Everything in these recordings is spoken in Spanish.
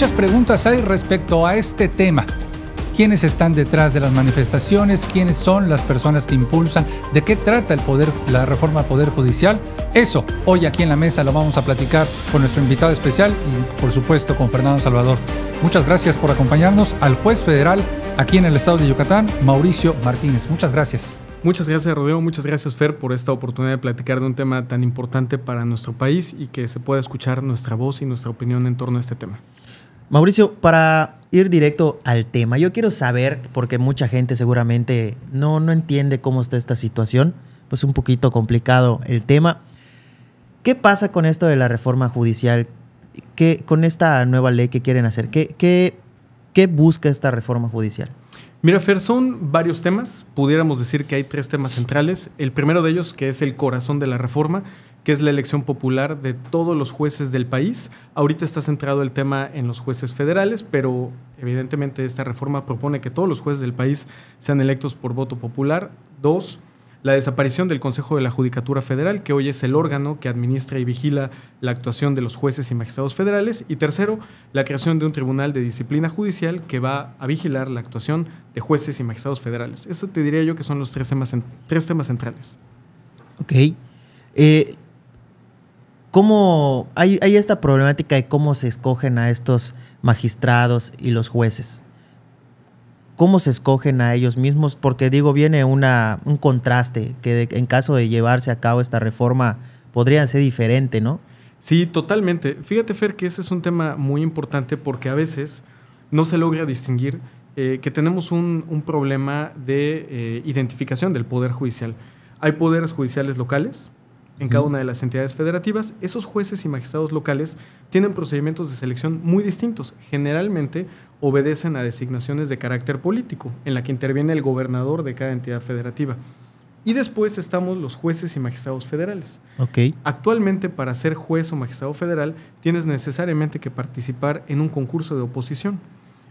Muchas preguntas hay respecto a este tema. ¿Quiénes están detrás de las manifestaciones? ¿Quiénes son las personas que impulsan? ¿De qué trata el poder, la reforma al Poder Judicial? Eso, hoy aquí en la mesa lo vamos a platicar con nuestro invitado especial y por supuesto con Fernando Salvador. Muchas gracias por acompañarnos al juez federal aquí en el estado de Yucatán, Mauricio Martínez. Muchas gracias. Muchas gracias Rodrigo, muchas gracias Fer por esta oportunidad de platicar de un tema tan importante para nuestro país y que se pueda escuchar nuestra voz y nuestra opinión en torno a este tema. Mauricio, para ir directo al tema, yo quiero saber, porque mucha gente seguramente no, no entiende cómo está esta situación, pues un poquito complicado el tema. ¿Qué pasa con esto de la reforma judicial? ¿Qué, con esta nueva ley que quieren hacer? ¿Qué, qué, qué busca esta reforma judicial? Mira, Fer, son varios temas. Pudiéramos decir que hay tres temas centrales. El primero de ellos, que es el corazón de la reforma, es la elección popular de todos los jueces del país. Ahorita está centrado el tema en los jueces federales, pero evidentemente esta reforma propone que todos los jueces del país sean electos por voto popular. Dos, la desaparición del Consejo de la Judicatura Federal, que hoy es el órgano que administra y vigila la actuación de los jueces y magistrados federales. Y tercero, la creación de un tribunal de disciplina judicial que va a vigilar la actuación de jueces y magistrados federales. Eso te diría yo que son los tres temas, tres temas centrales. Ok. Eh, ¿Cómo hay, esta problemática de cómo se escogen a estos magistrados y los jueces? cómo se escogen a ellos mismos, porque digo, viene un contraste que en caso de llevarse a cabo esta reforma podría ser diferente, ¿no? Sí, totalmente. Fíjate, Fer, que ese es un tema muy importante porque a veces no se logra distinguir eh, que tenemos un, problema de eh, identificación del Poder Judicial. Hay poderes judiciales locales, en cada una de las entidades federativas, esos jueces y magistrados locales tienen procedimientos de selección muy distintos. Generalmente obedecen a designaciones de carácter político, en la que interviene el gobernador de cada entidad federativa. Y después estamos los jueces y magistrados federales. Actualmente, para ser juez o magistrado federal, tienes necesariamente que participar en un concurso de oposición.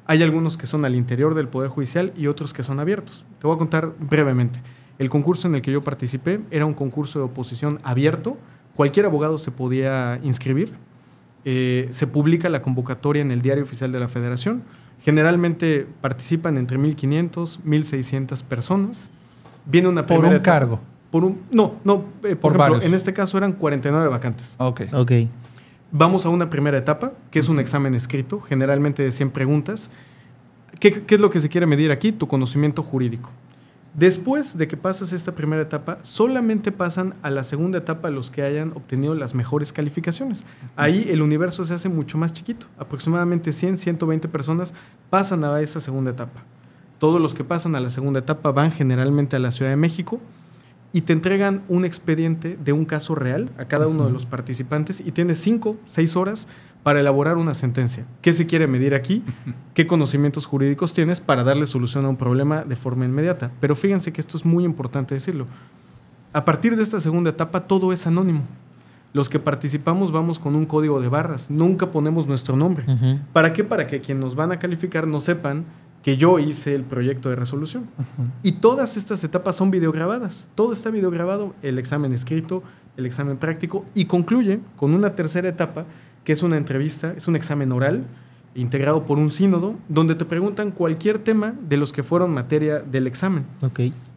Hay algunos que son al interior del Poder Judicial y otros que son abiertos. Te voy a contar brevemente. El concurso en el que yo participé era un concurso de oposición abierto, cualquier abogado se podía inscribir, eh, se publica la convocatoria en el Diario Oficial de la Federación, generalmente participan entre 1.500, 1.600 personas, viene una Por un cargo. Por un, no, no, eh, por, varios. en este caso eran 49 vacantes. Ok. Vamos a una primera etapa, que es un examen escrito, generalmente de 100 preguntas. ¿Qué, es lo que se quiere medir aquí? Tu conocimiento jurídico. Después de que pasas esta primera etapa, solamente pasan a la segunda etapa los que hayan obtenido las mejores calificaciones. Ahí el universo se hace mucho más chiquito. Aproximadamente 100, 120 personas pasan a esa segunda etapa. Todos los que pasan a la segunda etapa van generalmente a la Ciudad de México y te entregan un expediente de un caso real a cada uno de los participantes y tienes 5, 6 horas para elaborar una sentencia. ¿Qué se quiere medir aquí? ¿Qué conocimientos jurídicos tienes para darle solución a un problema de forma inmediata? Pero fíjense que esto es muy importante decirlo. A partir de esta segunda etapa todo es anónimo. Los que participamos vamos con un código de barras, nunca ponemos nuestro nombre. ¿Para qué? Para que quien nos van a calificar no sepan que yo hice el proyecto de resolución. Y todas estas etapas son videograbadas. Todo está videograbado, el examen escrito, el examen práctico, y concluye con una tercera etapa que es una entrevista, es un examen oral integrado por un sínodo, donde te preguntan cualquier tema de los que fueron materia del examen.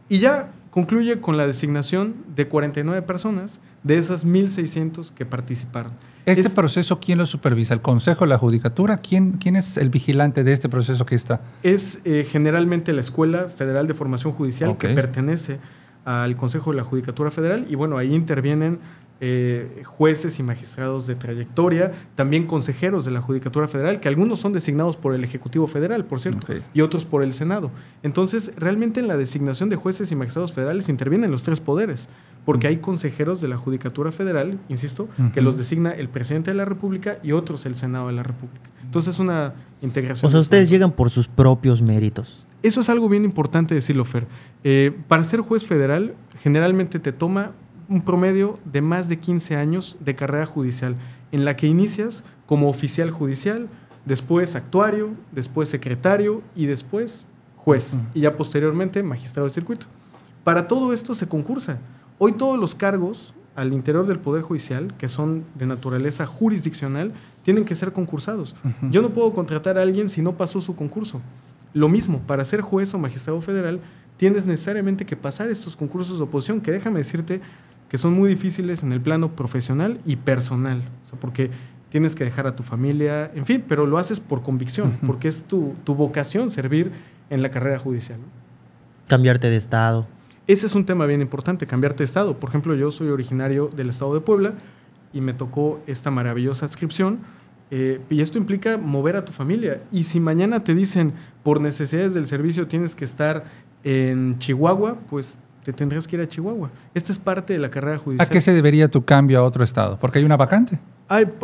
Y ya concluye con la designación de 49 personas de esas 1.600 que participaron. ¿Este proceso quién lo supervisa? ¿El Consejo, de la Judicatura? ¿Quién, quién es el vigilante de este proceso que está? Es eh, generalmente la Escuela Federal de Formación Judicial que pertenece al Consejo de la Judicatura Federal y bueno, ahí intervienen eh, jueces y magistrados de trayectoria, también consejeros de la Judicatura Federal, que algunos son designados por el Ejecutivo Federal, por cierto, y otros por el Senado. Entonces, realmente en la designación de jueces y magistrados federales intervienen los tres poderes, porque hay consejeros de la Judicatura Federal, insisto, que los designa el presidente de la República y otros el Senado de la República. Entonces, es una integración. O sea, ustedes llegan por sus propios méritos. Eso es algo bien importante decirlo, Fer. Eh, para ser juez federal, generalmente te toma un promedio de más de 15 años de carrera judicial, en la que inicias como oficial judicial, después actuario, después secretario y después juez, y ya posteriormente magistrado de circuito. Para todo esto se concursa. Hoy todos los cargos al interior del Poder Judicial, que son de naturaleza jurisdiccional, tienen que ser concursados. Yo no puedo contratar a alguien si no pasó su concurso. Lo mismo, para ser juez o magistrado federal, tienes necesariamente que pasar estos concursos de oposición, que déjame decirte, que son muy difíciles en el plano profesional y personal, porque tienes que dejar a tu familia, en fin, pero lo haces por convicción, porque es tu, vocación servir en la carrera judicial. Cambiarte de estado. Ese es un tema bien importante, cambiarte de estado. Por ejemplo, yo soy originario del estado de Puebla y me tocó esta maravillosa adscripción. Eh, y esto implica mover a tu familia. Y si mañana te dicen, por necesidades del servicio tienes que estar en Chihuahua, pues te tendrías que ir a Chihuahua. Esta es parte de la carrera judicial. ¿A qué se debería tu cambio a otro estado? Porque hay una vacante.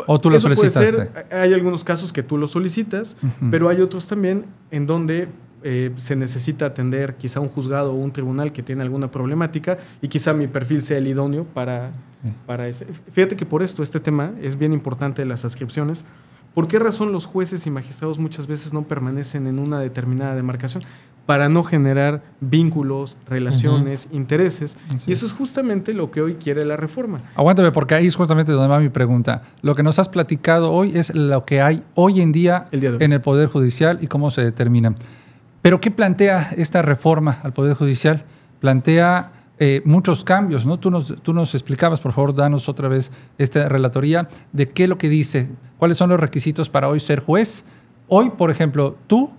¿O tú lo solicitaste? hay algunos casos que tú lo solicitas, pero hay otros también en donde eh, se necesita atender quizá un juzgado o un tribunal que tiene alguna problemática y quizá mi perfil sea el idóneo para, para ese. Fíjate que por esto este tema es bien importante de las adscripciones. ¿Por qué razón los jueces y magistrados muchas veces no permanecen en una determinada demarcación? para no generar vínculos, relaciones, intereses. Y eso es justamente lo que hoy quiere la reforma. Aguántame, porque ahí es justamente donde va mi pregunta. Lo que nos has platicado hoy es lo que hay hoy en día, en el Poder Judicial y cómo se determina. Pero ¿qué plantea esta reforma al Poder Judicial? Plantea eh, muchos cambios, ¿no? Tú nos, tú nos explicabas, por favor, danos otra vez esta relatoría de qué es lo que dice, cuáles son los requisitos para hoy ser juez. Hoy, por ejemplo, tú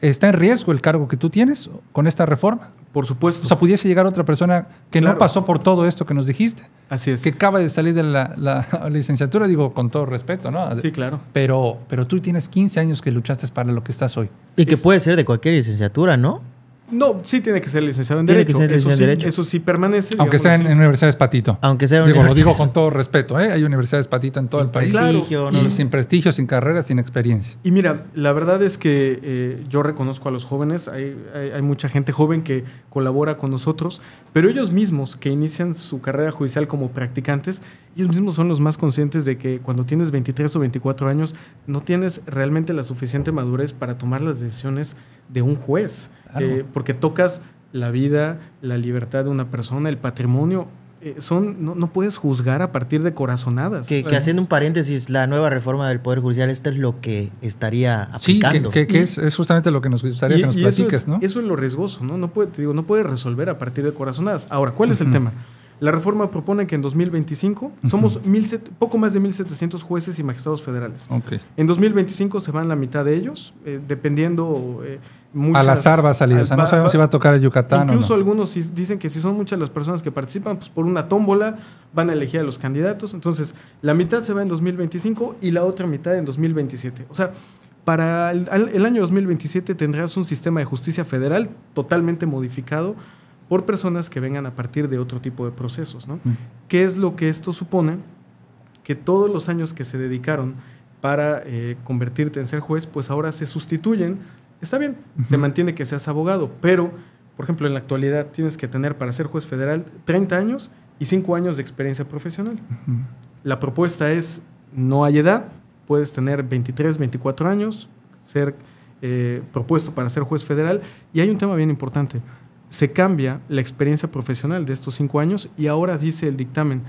¿Está en riesgo el cargo que tú tienes con esta reforma? Por supuesto. O sea, pudiese llegar otra persona que no pasó por todo esto que nos dijiste. Así es. Que acaba de salir de la, licenciatura, digo, con todo respeto, ¿no? Sí, claro. Pero, pero tú tienes 15 años que luchaste para lo que estás hoy. Y que puede ser de cualquier licenciatura, ¿no? No, sí tiene que ser licenciado en Derecho. eso, sí, eso sí permanece. Aunque sea en, universidades patito. Aunque sea digo, Lo digo con todo respeto, ¿eh? hay universidades patito en todo el país. Prestigio, sin prestigio, sin carrera, sin experiencia. Y mira, la verdad es que eh, yo reconozco a los jóvenes, hay, hay, mucha gente joven que colabora con nosotros, pero ellos mismos que inician su carrera judicial como practicantes, ellos mismos son los más conscientes de que cuando tienes 23 o 24 años no tienes realmente la suficiente madurez para tomar las decisiones de un juez, eh, porque tocas la vida, la libertad de una persona, el patrimonio eh, son, no, puedes juzgar a partir de corazonadas. Que, eh, haciendo un paréntesis, la nueva reforma del Poder Judicial, esto es lo que estaría aplicando. Sí, que, es, justamente lo que nos gustaría que nos platiques, eso es, ¿no? Eso es lo riesgoso, ¿no? No puede, te digo, no puede resolver a partir de corazonadas. Ahora, ¿cuál es el tema? La reforma propone que en 2025 somos mil poco más de 1.700 jueces y magistrados federales. En 2025 se van la mitad de ellos, eh, dependiendo al azar va a salir. O sea, no sabemos si va a tocar Yucatán. Incluso algunos dicen que si son muchas las personas que participan, pues por una tómbola van a elegir a los candidatos. Entonces, la mitad se va en 2025 y la otra mitad en 2027. O sea, para el, año 2027 tendrás un sistema de justicia federal totalmente modificado por personas que vengan a partir de otro tipo de procesos. ¿no? Mm. ¿Qué es lo que esto supone? Que todos los años que se dedicaron para eh, convertirte en ser juez, pues ahora se sustituyen Está bien, se mantiene que seas abogado, pero, por ejemplo, en la actualidad tienes que tener para ser juez federal 30 años y 5 años de experiencia profesional. La propuesta es, no hay edad, puedes tener 23, 24 años, ser eh, propuesto para ser juez federal. Y hay un tema bien importante, se cambia la experiencia profesional de estos 5 años y ahora dice el dictamen,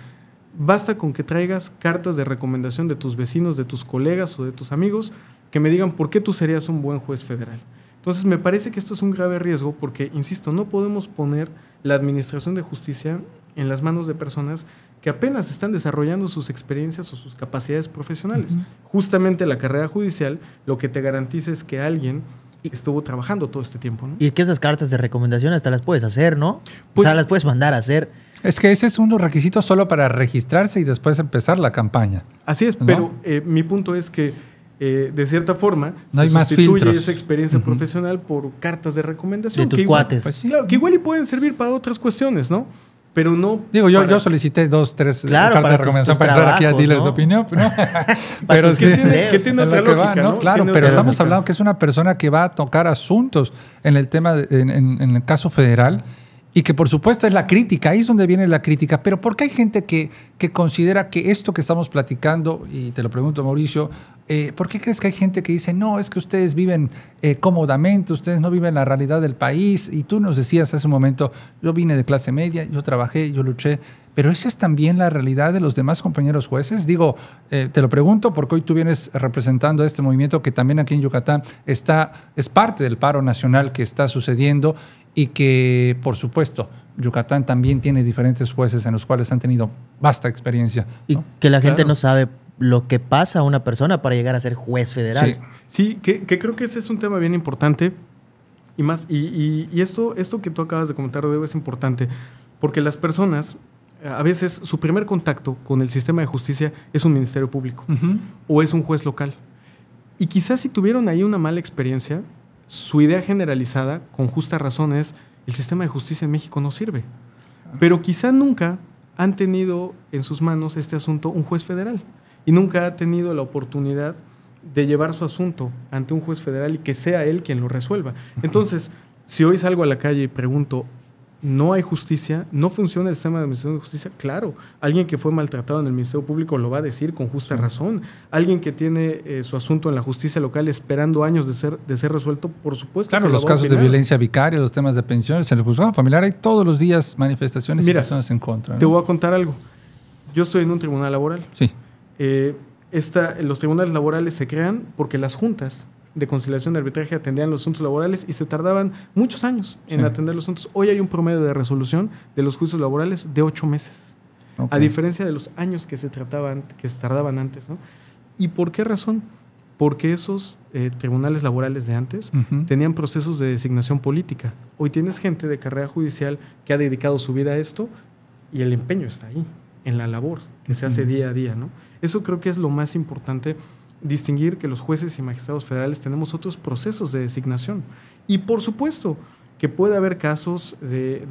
Basta con que traigas cartas de recomendación de tus vecinos, de tus colegas o de tus amigos que me digan por qué tú serías un buen juez federal. Entonces me parece que esto es un grave riesgo porque, insisto, no podemos poner la administración de justicia en las manos de personas que apenas están desarrollando sus experiencias o sus capacidades profesionales. Justamente la carrera judicial lo que te garantiza es que alguien estuvo trabajando todo este tiempo. ¿no? Y que esas cartas de recomendación hasta las puedes hacer, ¿no? o sea, pues- las puedes mandar a hacer. Es que ese es uno requisito solo para registrarse y después empezar la campaña. Así es, pero eh, mi punto es que eh, de cierta forma no se sustituye esa experiencia profesional por cartas de recomendación. De tus cuates. Pues claro, que igual y pueden servir para otras cuestiones, ¿no? pero no. Digo, yo, yo solicité dos, tres claro, cartas de recomendación para entrar aquí a Diles de Opinión. No. pero sí, tiene, otra Claro, pero estamos hablando que es una persona que va a tocar asuntos en el tema, en, en, el caso federal. Y que por supuesto es la crítica, ahí es donde viene la crítica, pero ¿por qué hay gente que, que considera que esto que estamos platicando, y te lo pregunto Mauricio, eh, ¿por qué crees que hay gente que dice, no, es que ustedes viven eh, cómodamente, ustedes no viven la realidad del país? Y tú nos decías hace un momento, yo vine de clase media, yo trabajé, yo luché, pero esa es también la realidad de los demás compañeros jueces. Digo, eh, te lo pregunto porque hoy tú vienes representando a este movimiento que también aquí en Yucatán está, es parte del paro nacional que está sucediendo y que, por supuesto, Yucatán también tiene diferentes jueces en los cuales han tenido vasta experiencia. Y que la gente no sabe lo que pasa a una persona para llegar a ser juez federal. Sí, que, que, creo que ese es un tema bien importante. Y más, y, y, esto, esto que tú acabas de comentar, Rodrigo, es importante, porque las personas, a veces, su primer contacto con el sistema de justicia es un ministerio público o es un juez local. Y quizás si tuvieron ahí una mala experiencia, su idea generalizada, con justa razón, es el sistema de justicia en México no sirve. Pero quizá nunca han tenido en sus manos este asunto un juez federal y nunca ha tenido la oportunidad de llevar su asunto ante un juez federal y que sea él quien lo resuelva. Entonces, si hoy salgo a la calle y pregunto, no hay justicia, no funciona el sistema de administración de justicia, claro, alguien que fue maltratado en el Ministerio Público lo va a decir con justa razón, alguien que tiene eh, su asunto en la justicia local esperando años de ser, de ser resuelto, por supuesto. Claro, los casos de violencia vicaria, los temas de pensiones, en el juzgado familiar hay todos los días manifestaciones y personas en contra. Te voy a contar algo, yo estoy en un tribunal laboral. Sí. Eh, los tribunales laborales se crean porque las juntas de conciliación de arbitraje atendían los asuntos laborales y se tardaban muchos años en atender los asuntos. Hoy hay un promedio de resolución de los juicios laborales de ocho meses, a diferencia de los años que se trataban, que se tardaban antes, ¿no? ¿Y por qué razón? Porque esos eh, tribunales laborales de antes tenían procesos de designación política. Hoy tienes gente de carrera judicial que ha dedicado su vida a esto y el empeño está ahí, en la labor que se hace día a día, ¿no? Eso creo que es lo más importante distinguir que los jueces y magistrados federales tenemos otros procesos de designación. Y por supuesto que puede haber casos de,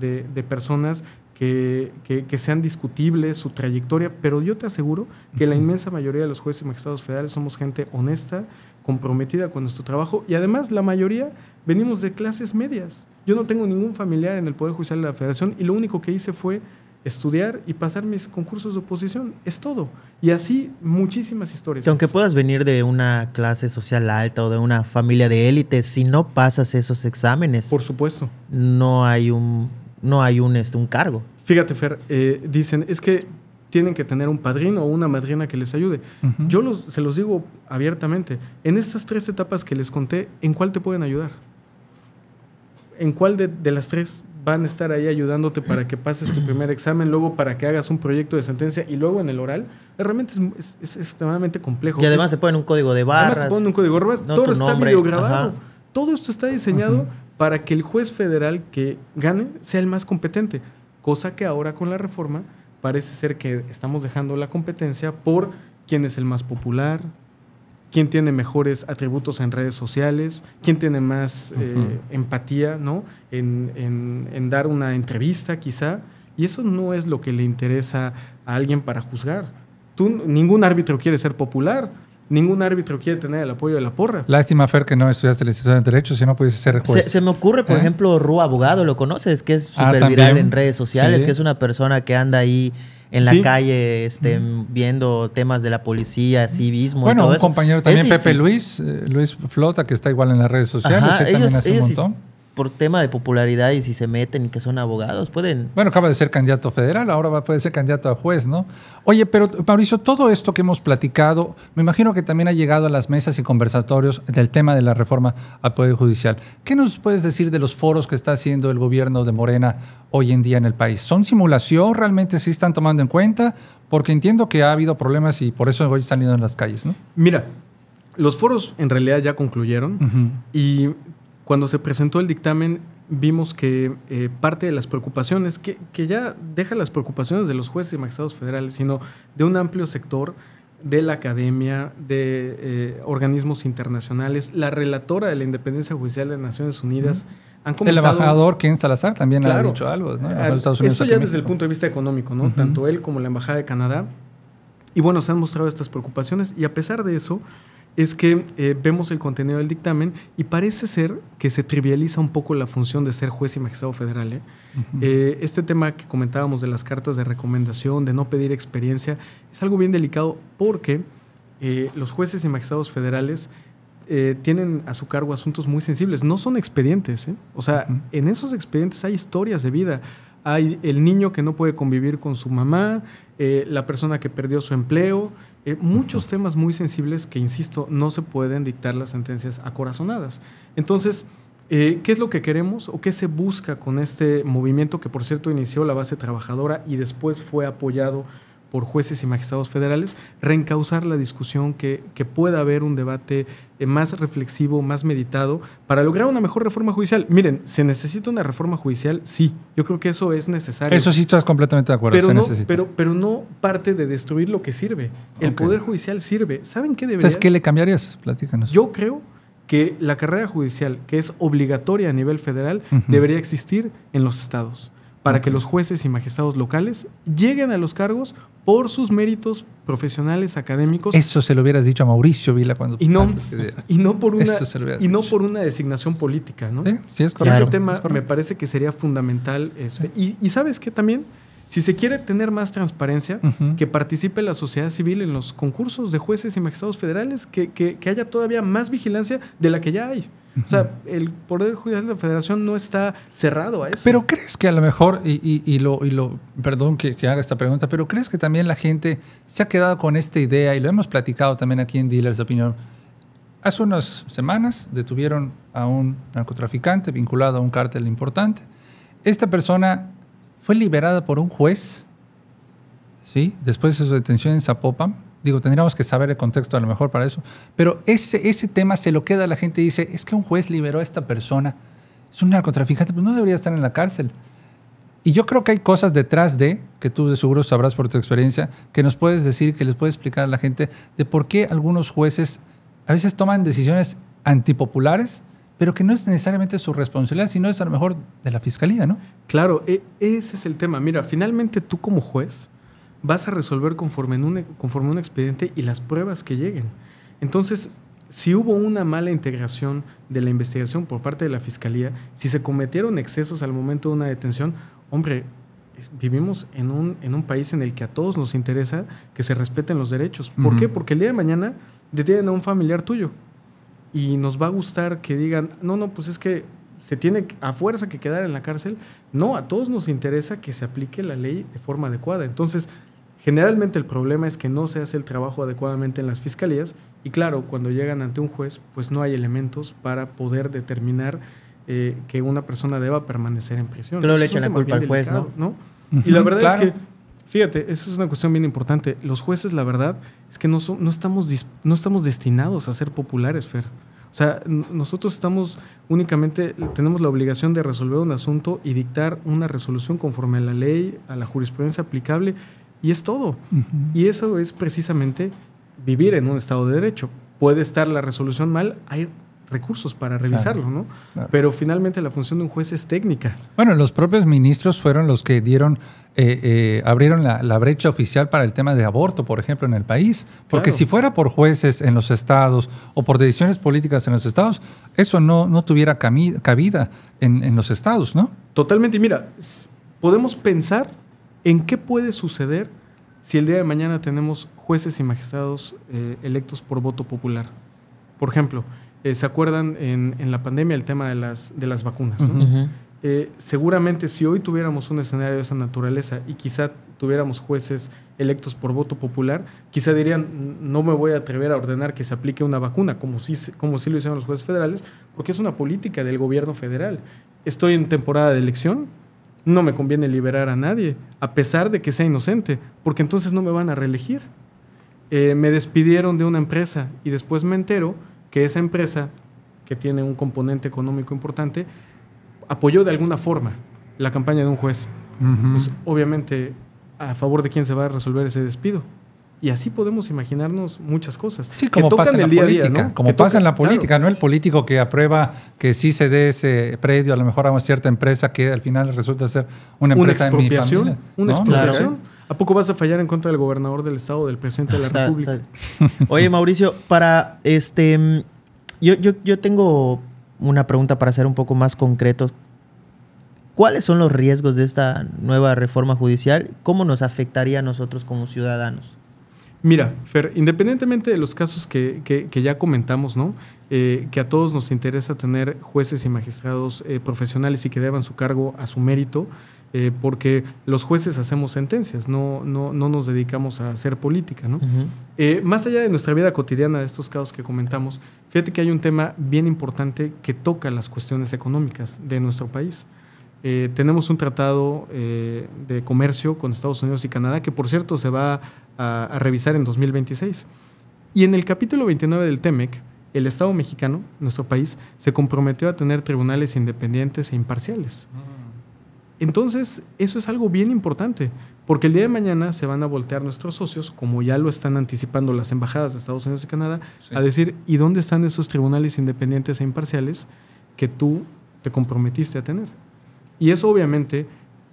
personas que, sean discutibles su trayectoria, pero yo te aseguro que la inmensa mayoría de los jueces y magistrados federales somos gente honesta, comprometida con nuestro trabajo y además la mayoría venimos de clases medias. Yo no tengo ningún familiar en el Poder Judicial de la Federación y lo único que hice fue estudiar y pasar mis concursos de oposición. Es todo. Y así muchísimas historias. Que aunque puedas venir de una clase social alta o de una familia de élite, si no pasas esos exámenes. Por supuesto. No hay un, no hay un, este, un cargo. Fíjate, Fer, eh, dicen, es que tienen que tener un padrino o una madrina que les ayude. Yo se los digo abiertamente, en estas tres etapas que les conté, ¿en cuál te pueden ayudar? ¿En cuál de, de las tres van a estar ahí ayudándote para que pases tu primer examen, luego para que hagas un proyecto de sentencia y luego en el oral. Realmente es, extremadamente complejo. Y además se pone un código de barras. Además se ponen un código de barras. todo está videograbado. Todo esto está diseñado para que el juez federal que gane sea el más competente. Cosa que ahora con la reforma parece ser que estamos dejando la competencia por quién es el más popular, quién tiene mejores atributos en redes sociales, quién tiene más eh, empatía, ¿no? En, en, dar una entrevista quizá. Y eso no es lo que le interesa a alguien para juzgar. Tú, ningún árbitro quiere ser popular ningún árbitro quiere tener el apoyo de la porra. Lástima, Fer, que no estudiaste la de Derecho, si no pudiese ser Se, me ocurre, por ¿Eh? ejemplo, Rúa Abogado, lo conoces, que es ah, súper viral en redes sociales, que es una persona que anda ahí en la calle este, mm. viendo temas de la policía, civismo. Bueno, y todo un compañero también, Pepe Luis, eh, Luis Flota, que está igual en las redes sociales, también hace un montón por tema de popularidad y si se meten y que son abogados, pueden... Bueno, acaba de ser candidato federal, ahora va, puede ser candidato a juez, ¿no? Oye, pero Mauricio, todo esto que hemos platicado, me imagino que también ha llegado a las mesas y conversatorios del tema de la reforma al Poder Judicial. ¿Qué nos puedes decir de los foros que está haciendo el gobierno de Morena hoy en día en el país? ¿Son simulación? ¿Realmente sí están tomando en cuenta? Porque entiendo que ha habido problemas y por eso hoy están yendo en las calles, ¿no? Mira, los foros en realidad ya concluyeron y cuando se presentó el dictamen, vimos que eh, parte de las preocupaciones, que, que, ya deja las preocupaciones de los jueces y magistrados federales, sino de un amplio sector de la academia, de eh, organismos internacionales, la relatora de la independencia judicial de Naciones Unidas. Han comentado, el embajador Ken Salazar también ha dicho algo, ¿no? esto ya desde el punto de vista económico, ¿no? Tanto él como la Embajada de Canadá. Y bueno, se han mostrado estas preocupaciones y a pesar de eso, es que eh, vemos el contenido del dictamen y parece ser que se trivializa un poco la función de ser juez y magistrado federal. ¿eh? Eh, este tema que comentábamos de las cartas de recomendación, de no pedir experiencia, es algo bien delicado porque los jueces y magistrados federales tienen a su cargo asuntos muy sensibles, no son expedientes. O sea, en esos expedientes hay historias de vida, hay el niño que no puede convivir con su mamá, la persona que perdió su empleo, eh, muchos temas muy sensibles que, insisto, no se pueden dictar las sentencias acorazonadas. Entonces, eh, ¿qué es lo que queremos o qué se busca con este movimiento que, por cierto, inició la base trabajadora y después fue apoyado por jueces y magistrados federales, reencauzar la discusión, que, que pueda haber un debate eh, más reflexivo, más meditado, para lograr una mejor reforma judicial. Miren, ¿se necesita una reforma judicial? Sí, yo creo que eso es necesario. Eso sí estás completamente de acuerdo. Pero, no, pero, no parte de destruir lo que sirve. El Poder Judicial sirve. ¿Saben qué debería? Entonces, ¿qué le cambiarías? Platícanos. Yo creo que la carrera judicial, que es obligatoria a nivel federal, debería existir en los estados para que los jueces y magistrados locales lleguen a los cargos por sus méritos profesionales académicos. Eso se lo hubieras dicho a Mauricio Vila cuando y no, y no por una y no por una designación política, ¿no? ese tema me parece que sería fundamental este, y, sabes qué también si se quiere tener más transparencia, que participe la sociedad civil en los concursos de jueces y magistrados federales, que, haya todavía más vigilancia de la que ya hay. O sea, el Poder Judicial de la Federación no está cerrado a eso. Pero crees que a lo mejor, y, lo, y lo, perdón que, que, haga esta pregunta, pero crees que también la gente se ha quedado con esta idea, y lo hemos platicado también aquí en Dealers de Opinión. Hace unas semanas detuvieron a un narcotraficante vinculado a un cártel importante. Esta persona fue liberada por un juez, ¿sí? Después de su detención en Zapopan. Digo, tendríamos que saber el contexto a lo mejor para eso. Pero ese, ese tema se lo queda a la gente y dice, es que un juez liberó a esta persona. Es un narcotraficante, pues no debería estar en la cárcel. Y yo creo que hay cosas detrás de, que tú de seguro sabrás por tu experiencia, que nos puedes decir, que les puedes explicar a la gente de por qué algunos jueces a veces toman decisiones antipopulares pero que no es necesariamente su responsabilidad, sino es a lo mejor de la fiscalía, ¿no? Claro, e, ese es el tema. Mira, finalmente tú como juez vas a resolver conforme, en un, e, conforme un expediente y las pruebas que lleguen. Entonces, si hubo una mala integración de la investigación por parte de la fiscalía, si se cometieron excesos al momento de una detención, hombre, vivimos en un, en un país en el que a todos nos interesa que se respeten los derechos. ¿Por qué? Porque el día de mañana detienen a un familiar tuyo y nos va a gustar que digan, no, no, pues es que se tiene a fuerza que quedar en la cárcel. No, a todos nos interesa que se aplique la ley de forma adecuada. Entonces, generalmente el problema es que no se hace el trabajo adecuadamente en las fiscalías y claro, cuando llegan ante un juez, pues no hay elementos para poder determinar eh, que una persona deba permanecer en prisión. Pero le echan la culpa al juez, ¿no? Y la verdad es que Fíjate, eso es una cuestión bien importante. Los jueces, la verdad, es que no, no, estamos, no estamos destinados a ser populares, Fer. O sea, nosotros estamos únicamente, tenemos la obligación de resolver un asunto y dictar una resolución conforme a la ley, a la jurisprudencia aplicable, y es todo. Y eso es precisamente vivir en un Estado de Derecho. Puede estar la resolución mal, hay recursos para revisarlo, ¿no? Pero finalmente la función de un juez es técnica. Bueno, los propios ministros fueron los que dieron, eh, eh, abrieron la, brecha oficial para el tema de aborto, por ejemplo, en el país. Porque si fuera por jueces en los estados o por decisiones políticas en los estados, eso no, no tuviera cabida en, los estados, ¿no? Totalmente. Y mira, podemos pensar en qué puede suceder si el día de mañana tenemos jueces y magistrados eh, electos por voto popular. Por ejemplo, eh, se acuerdan en, la pandemia el tema de las, de las vacunas. Eh, seguramente si hoy tuviéramos un escenario de esa naturaleza y quizá tuviéramos jueces electos por voto popular, quizá dirían, no me voy a atrever a ordenar que se aplique una vacuna, como si, como lo hicieron los jueces federales, porque es una política del gobierno federal. Estoy en temporada de elección, no me conviene liberar a nadie, a pesar de que sea inocente, porque entonces no me van a reelegir. Eh, me despidieron de una empresa y después me entero que esa empresa, que tiene un componente económico importante, apoyó de alguna forma la campaña de un juez. pues, obviamente, ¿a favor de quién se va a resolver ese despido? Y así podemos imaginarnos muchas cosas. como que pasa en la el día política. Día, Como pasa en la política, no el político que aprueba que sí se dé ese predio a lo mejor a una cierta empresa que al final resulta ser una empresa mi Una expropiación. ¿A poco vas a fallar en contra del gobernador del estado, del presidente de la República? Oye, Mauricio, para este. Mm, yo, tengo una pregunta para ser un poco más concreto. ¿Cuáles son los riesgos de esta nueva reforma judicial? ¿Cómo nos afectaría a nosotros como ciudadanos? Mira, Fer, independientemente de los casos que, ya comentamos, ¿no? Eh, que a todos nos interesa tener jueces y magistrados eh, profesionales y que deban su cargo a su mérito, eh, porque los jueces hacemos sentencias, no, nos dedicamos a hacer política. Eh, más allá de nuestra vida cotidiana, de estos casos que comentamos, fíjate que hay un tema bien importante que toca las cuestiones económicas de nuestro país. Eh, tenemos un tratado de comercio con Estados Unidos y Canadá, que por cierto se va a, revisar en 2026. Y en el capítulo 29 del TEMEC, el Estado mexicano, nuestro país, se comprometió a tener tribunales independientes e imparciales. Ah. Entonces, eso es algo bien importante, porque el día de mañana se van a voltear nuestros socios, como ya lo están anticipando las embajadas de Estados Unidos y Canadá, a decir, ¿y dónde están esos tribunales independientes e imparciales que tú te comprometiste a tener? Y eso obviamente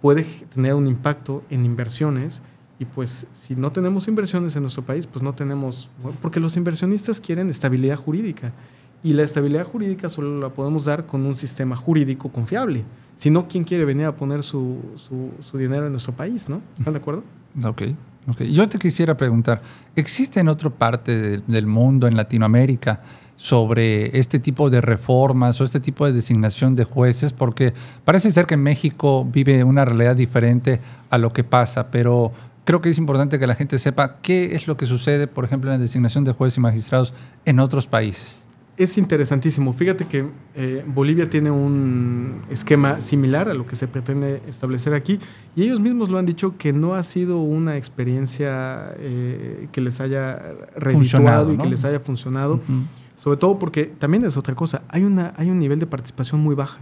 puede tener un impacto en inversiones y pues si no tenemos inversiones en nuestro país, pues no tenemos, porque los inversionistas quieren estabilidad jurídica. Y la estabilidad jurídica solo la podemos dar con un sistema jurídico confiable. Si no, ¿quién quiere venir a poner su, dinero en nuestro país? ¿no? ¿Están de acuerdo? Ok. Yo te quisiera preguntar, ¿existe en otra parte del mundo, en Latinoamérica, sobre este tipo de reformas o este tipo de designación de jueces? Porque parece ser que México vive una realidad diferente a lo que pasa, pero creo que es importante que la gente sepa qué es lo que sucede, por ejemplo, en la designación de jueces y magistrados en otros países es interesantísimo. Fíjate que eh, Bolivia tiene un esquema similar a lo que se pretende establecer aquí y ellos mismos lo han dicho que no ha sido una experiencia eh, que les haya redituado y que les haya funcionado, sobre todo porque también es otra cosa, hay, una, hay un nivel de participación muy baja.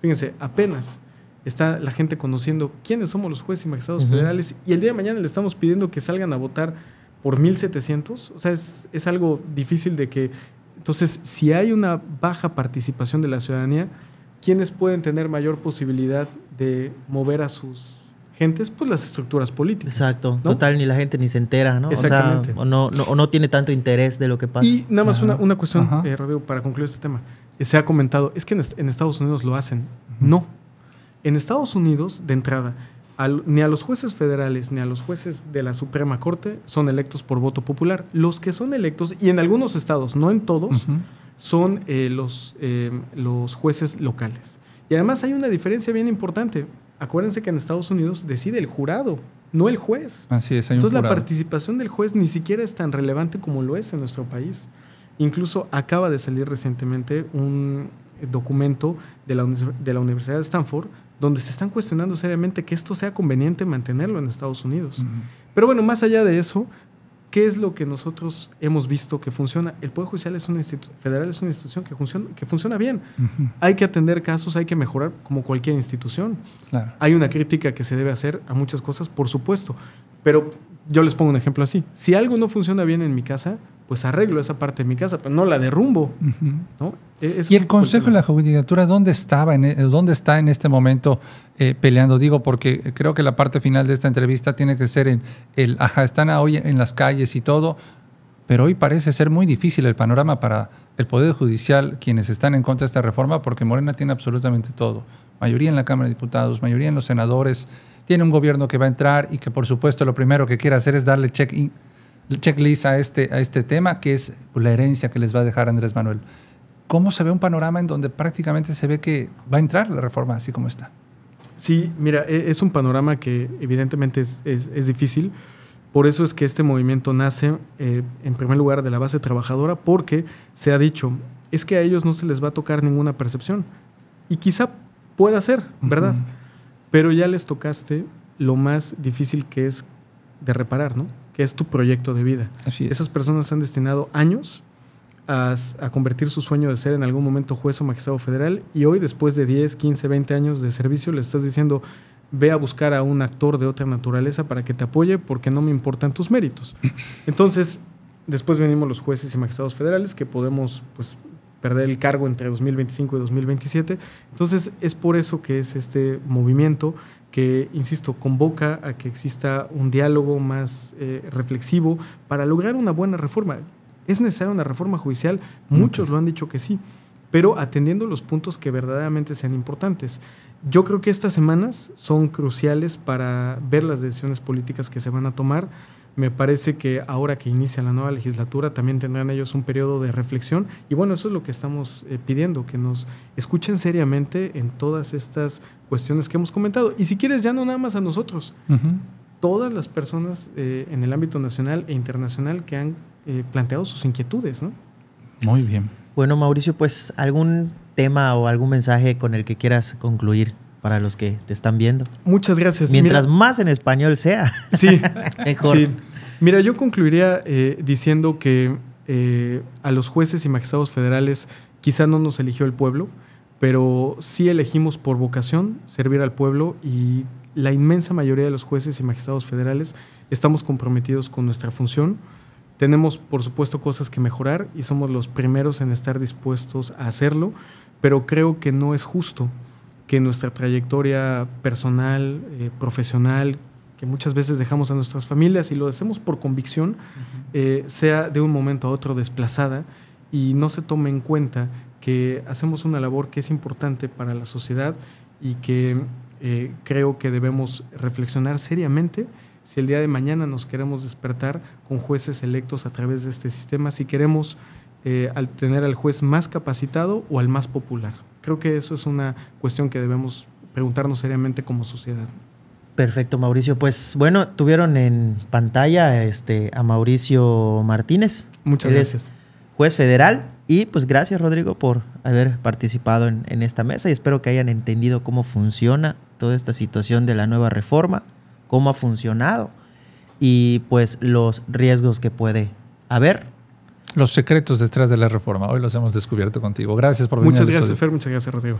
Fíjense, apenas está la gente conociendo quiénes somos los jueces y magistrados federales y el día de mañana le estamos pidiendo que salgan a votar por 1.700. O sea, es, es algo difícil de que entonces, si hay una baja participación de la ciudadanía, ¿quiénes pueden tener mayor posibilidad de mover a sus gentes, pues las estructuras políticas. Exacto. Total, ni la gente ni se entera, ¿no? Exactamente. O, no, no, tiene tanto interés de lo que pasa. Y nada más una, cuestión, eh, para concluir este tema. que eh, se ha comentado, es que en, Estados Unidos lo hacen. No. En Estados Unidos, de entrada, ni a los jueces federales ni a los jueces de la Suprema Corte son electos por voto popular. Los que son electos, y en algunos estados, no en todos, son eh, los, eh, los jueces locales. Y además hay una diferencia bien importante. Acuérdense que en Estados Unidos decide el jurado, no el juez. Así es. Entonces la participación del juez ni siquiera es tan relevante como lo es en nuestro país. Incluso acaba de salir recientemente un documento de la, de la Universidad de Stanford donde se están cuestionando seriamente que esto sea conveniente mantenerlo en Estados Unidos. Pero bueno, más allá de eso, ¿qué es lo que nosotros hemos visto que funciona? El Poder Judicial es una federal es una institución que funciona, que funciona bien. Hay que atender casos, hay que mejorar como cualquier institución. Hay una crítica que se debe hacer a muchas cosas, por supuesto, pero yo les pongo un ejemplo así. Si algo no funciona bien en mi casa, pues arreglo esa parte de mi casa, pero no la derrumbo. E-, ¿Y el Consejo de la Judicatura dónde, estaba en, e-, dónde está en este momento eh, peleando? Digo, porque creo que la parte final de esta entrevista tiene que ser en el, ajá, están hoy en las calles y todo, pero hoy parece ser muy difícil el panorama para el Poder Judicial, quienes están en contra de esta reforma, porque Morena tiene absolutamente todo. Mayoría en la Cámara de Diputados, mayoría en los senadores, tiene un gobierno que va a entrar y que por supuesto lo primero que quiere hacer es darle check-in checklist a este, a este tema, que es la herencia que les va a dejar Andrés Manuel. ¿Cómo se ve un panorama en donde prácticamente se ve que va a entrar la reforma así como está? Sí, mira, e, es un panorama que evidentemente es, es, difícil. Por eso es que este movimiento nace, eh, en primer lugar, de la base trabajadora, porque se ha dicho, es que a ellos no se les va a tocar ninguna percepción. Y quizá pueda ser, ¿verdad? Pero ya les tocaste lo más difícil que es de reparar, ¿no? que es tu proyecto de vida. Esas personas han destinado años a, convertir su sueño de ser en algún momento juez o magistrado federal y hoy, después de 10, 15, 20 años de servicio, le estás diciendo, ve a buscar a un actor de otra naturaleza para que te apoye porque no me importan tus méritos. Entonces, después venimos los jueces y magistrados federales que podemos pues, perder el cargo entre 2025 y 2027. Entonces, es por eso que es este movimiento que, insisto, convoca a que exista un diálogo más eh, reflexivo para lograr una buena reforma. ¿Es necesaria una reforma judicial? Muchos lo han dicho que sí, pero atendiendo los puntos que verdaderamente sean importantes. Yo creo que estas semanas son cruciales para ver las decisiones políticas que se van a tomar me parece que ahora que inicia la nueva legislatura también tendrán ellos un periodo de reflexión y bueno, eso es lo que estamos eh, pidiendo, que nos escuchen seriamente en todas estas cuestiones que hemos comentado. Y si quieres, ya no nada más a nosotros, todas las personas eh, en el ámbito nacional e internacional que han eh, planteado sus inquietudes, ¿no? Muy bien. Bueno, Mauricio, pues algún tema o algún mensaje con el que quieras concluir para los que te están viendo. Muchas gracias. Mientras más en español sea, sí, mejor. Mira, yo concluiría eh, diciendo que eh, a los jueces y magistrados federales quizá no nos eligió el pueblo, pero sí elegimos por vocación servir al pueblo y la inmensa mayoría de los jueces y magistrados federales estamos comprometidos con nuestra función. Tenemos, por supuesto, cosas que mejorar y somos los primeros en estar dispuestos a hacerlo, pero creo que no es justo que nuestra trayectoria personal, eh, profesional, que muchas veces dejamos a nuestras familias y lo hacemos por convicción, eh, sea de un momento a otro desplazada y no se tome en cuenta que hacemos una labor que es importante para la sociedad y que eh, creo que debemos reflexionar seriamente si el día de mañana nos queremos despertar con jueces electos a través de este sistema, si queremos al tener al juez más capacitado o al más popular. Creo que eso es una cuestión que debemos preguntarnos seriamente como sociedad. Perfecto, Mauricio. Pues bueno, tuvieron en pantalla este, a Mauricio Martínez. Muchas gracias. Juez federal. Y pues gracias, Rodrigo, por haber participado en, en esta mesa y espero que hayan entendido cómo funciona toda esta situación de la nueva reforma, cómo ha funcionado y pues los riesgos que puede haber los secretos detrás de la reforma. Hoy los hemos descubierto contigo. Gracias por venir. Muchas gracias, Fer. Muchas gracias, Rodrigo.